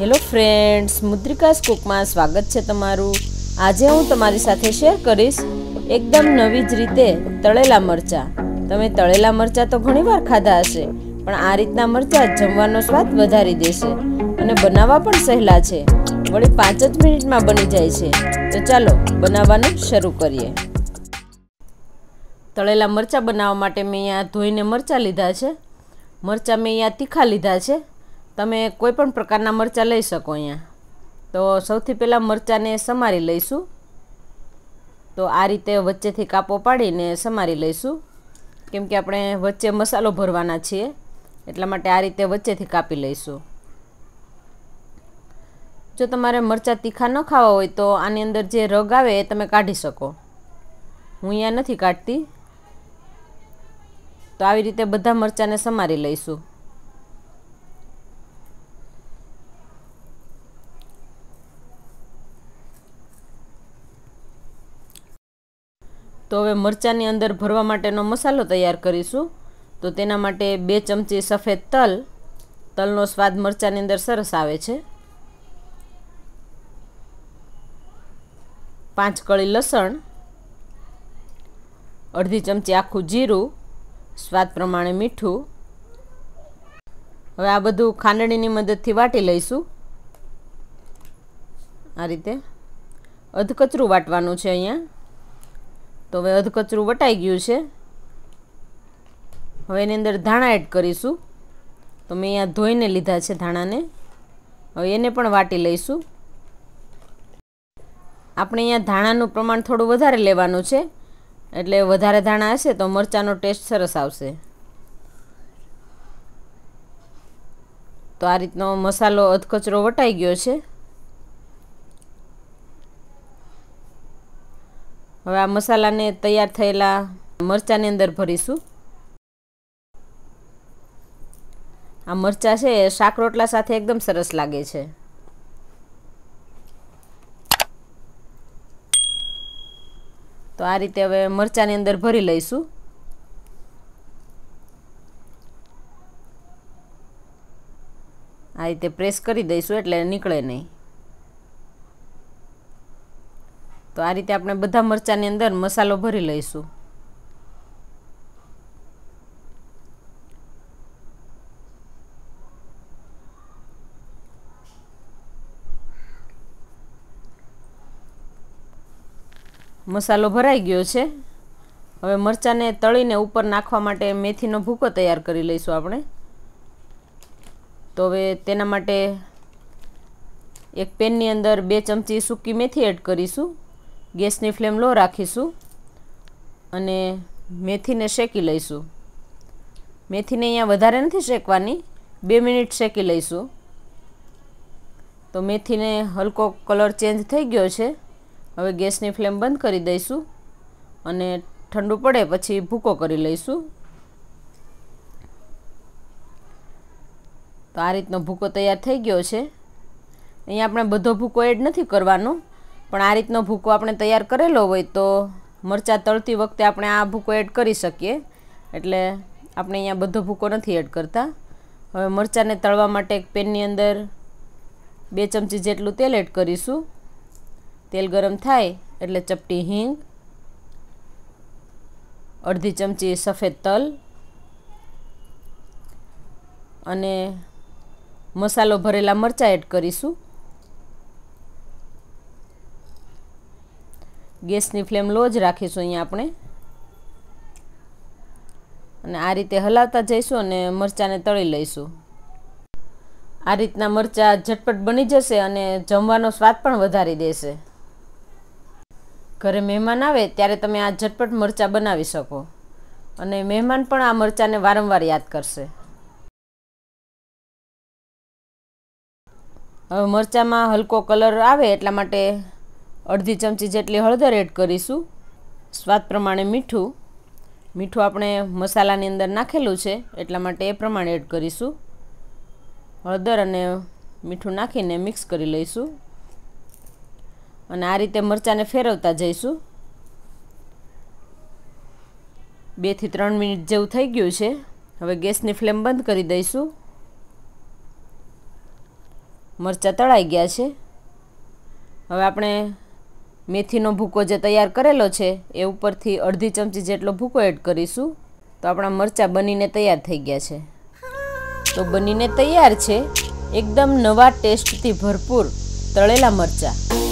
hello friends મુદ્રિકાસ કુકમાં સ્વાગત છે તમારું આજે હું તમારી સાથે શેર કરીશ એકદમ નવી જ રીતે તળેલા મરચાં તમે તળેલા મરચાં તો ઘણીવાર ખાધા હશે પણ આ રીતના મરચાં જમવાનો સ્વાદ વધારી દેશે અને બનાવવા પણ સહેલા છે વળી પાંચ જ મિનિટમાં બની જાય છે તો ચાલો બનાવવાનું શરૂ કરીએ તળેલા મરચાં બનાવવા માટે મેં અહીંયા ધોઈને મરચાં લીધા છે મરચાં મેં અહીંયા તીખા લીધા છે તમે કોઈ પણ પ્રકારના મરચાં લઈ શકો અહીંયા તો સૌથી પહેલાં મરચાંને સમારી લઈશું તો આ રીતે વચ્ચેથી કાપો પાડીને સમારી લઈશું કેમ કે આપણે વચ્ચે મસાલો ભરવાના છીએ એટલા માટે આ રીતે વચ્ચેથી કાપી લઈશું જો તમારે મરચાં તીખા ન ખાવા હોય તો આની અંદર જે રગ આવે એ તમે કાઢી શકો હું અહીંયા નથી કાઢતી તો આવી રીતે બધા મરચાંને સમારી લઈશું તો હવે મરચાંની અંદર ભરવા માટેનો મસાલો તૈયાર કરીશું તો તેના માટે બે ચમચી સફેદ તલ તલનો સ્વાદ મરચાંની અંદર સરસ આવે છે પાંચ કળી લસણ અડધી ચમચી આખું જીરું સ્વાદ પ્રમાણે મીઠું હવે આ બધું ખાંડણીની મદદથી વાટી લઈશું આ રીતે અધકચરું વાટવાનું છે અહીંયા તો હવે અધકચરું વટાઈ ગયું છે હવે એની અંદર ધાણા એડ કરીશું તો મેં અહીંયા ધોઈને લીધા છે ધાણાને હવે એને પણ વાટી લઈશું આપણે અહીંયા ધાણાનું પ્રમાણ થોડું વધારે લેવાનું છે એટલે વધારે ધાણા હશે તો મરચાંનો ટેસ્ટ સરસ આવશે તો આ રીતનો મસાલો અધકચરો વટાઈ ગયો છે હવે આ મસાલાને તૈયાર થયેલા મરચાંની અંદર ભરીશું આ મરચાં છે શાક રોટલા સાથે એકદમ સરસ લાગે છે તો આ રીતે હવે મરચાંની અંદર ભરી લઈશું આ રીતે પ્રેસ કરી દઈશું એટલે નીકળે નહીં તો આ રીતે આપણે બધા મરચાંની અંદર મસાલો ભરી લઈશું મસાલો ભરાઈ ગયો છે હવે મરચાંને તળીને ઉપર નાખવા માટે મેથીનો ભૂકો તૈયાર કરી લઈશું આપણે તો હવે તેના માટે એક પેનની અંદર બે ચમચી સૂકી મેથી એડ કરીશું ગેસની ફ્લેમ લો રાખીશું અને મેથીને શેકી લઈશું મેથીને અહીંયા વધારે નથી શેકવાની બે મિનિટ શેકી લઈશું તો મેથીને હલકો કલર ચેન્જ થઈ ગયો છે હવે ગેસની ફ્લેમ બંધ કરી દઈશું અને ઠંડુ પડે પછી ભૂકો કરી લઈશું તો આ રીતનો ભૂકો તૈયાર થઈ ગયો છે અહીંયા આપણે બધો ભૂકો એડ નથી કરવાનો પણ આ રીતનો ભૂકો આપણે તૈયાર કરેલો હોય તો મરચાં તળતી વખતે આપણે આ ભૂકો એડ કરી શકીએ એટલે આપણે અહીંયા બધો ભૂકો નથી એડ કરતા હવે મરચાંને તળવા માટે એક પેનની અંદર બે ચમચી જેટલું તેલ એડ કરીશું તેલ ગરમ થાય એટલે ચપટી હિંગ અડધી ચમચી સફેદ તલ અને મસાલો ભરેલા મરચાં એડ કરીશું ગેસની ફ્લેમ લો જ રાખીશું અહીંયા આપણે અને આ રીતે હલાવતા જઈશું અને મરચાંને તળી લઈશું આ રીતના મરચાં ઝટપટ બની જશે અને જમવાનો સ્વાદ પણ વધારી દેશે ઘરે મહેમાન આવે ત્યારે તમે આ ઝટપટ મરચાં બનાવી શકો અને મહેમાન પણ આ મરચાંને વારંવાર યાદ કરશે હવે મરચાંમાં હલકો કલર આવે એટલા માટે અડધી ચમચી જેટલી હળદર એડ કરીશું સ્વાદ પ્રમાણે મીઠું મીઠું આપણે મસાલાની અંદર નાખેલું છે એટલા માટે એ પ્રમાણે એડ કરીશું હળદર અને મીઠું નાખીને મિક્સ કરી લઈશું અને આ રીતે મરચાંને ફેરવતા જઈશું બેથી ત્રણ મિનિટ જેવું થઈ ગયું છે હવે ગેસની ફ્લેમ બંધ કરી દઈશું મરચાં તળાઈ ગયા છે હવે આપણે મેથીનો ભૂકો જે તૈયાર કરેલો છે એ ઉપરથી અડધી ચમચી જેટલો ભૂકો એડ કરીશું તો આપણા મરચાં બનીને તૈયાર થઈ ગયા છે તો બનીને તૈયાર છે એકદમ નવા ટેસ્ટથી ભરપૂર તળેલા મરચાં